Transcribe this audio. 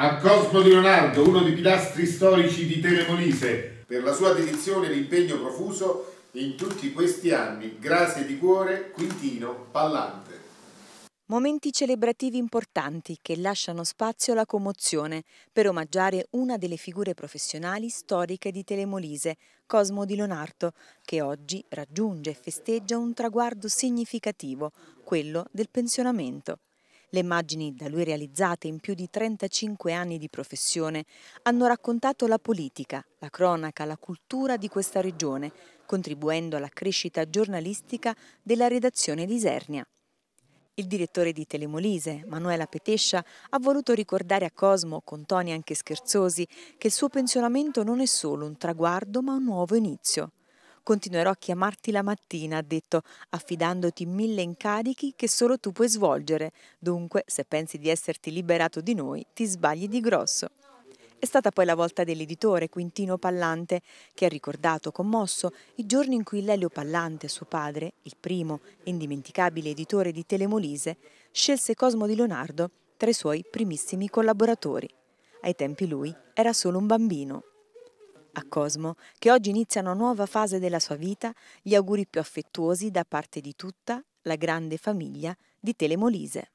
A Cosmo di Leonardo, uno dei pilastri storici di Telemolise, per la sua dedizione e l'impegno profuso in tutti questi anni. Grazie di cuore, Quintino Pallante. Momenti celebrativi importanti che lasciano spazio alla commozione per omaggiare una delle figure professionali storiche di Telemolise, Cosmo di Leonardo, che oggi raggiunge e festeggia un traguardo significativo, quello del pensionamento. Le immagini da lui realizzate in più di 35 anni di professione hanno raccontato la politica, la cronaca, la cultura di questa regione, contribuendo alla crescita giornalistica della redazione di Isernia. Il direttore di Telemolise, Manuela Petescia, ha voluto ricordare a Cosmo, con toni anche scherzosi, che il suo pensionamento non è solo un traguardo ma un nuovo inizio. Continuerò a chiamarti la mattina, ha detto, affidandoti mille incarichi che solo tu puoi svolgere. Dunque, se pensi di esserti liberato di noi, ti sbagli di grosso. È stata poi la volta dell'editore Quintino Pallante, che ha ricordato commosso i giorni in cui Lelio Pallante, suo padre, il primo e indimenticabile editore di Telemolise, scelse Cosmo di Leonardo tra i suoi primissimi collaboratori. Ai tempi lui era solo un bambino. A Cosmo, che oggi inizia una nuova fase della sua vita, gli auguri più affettuosi da parte di tutta la grande famiglia di Telemolise.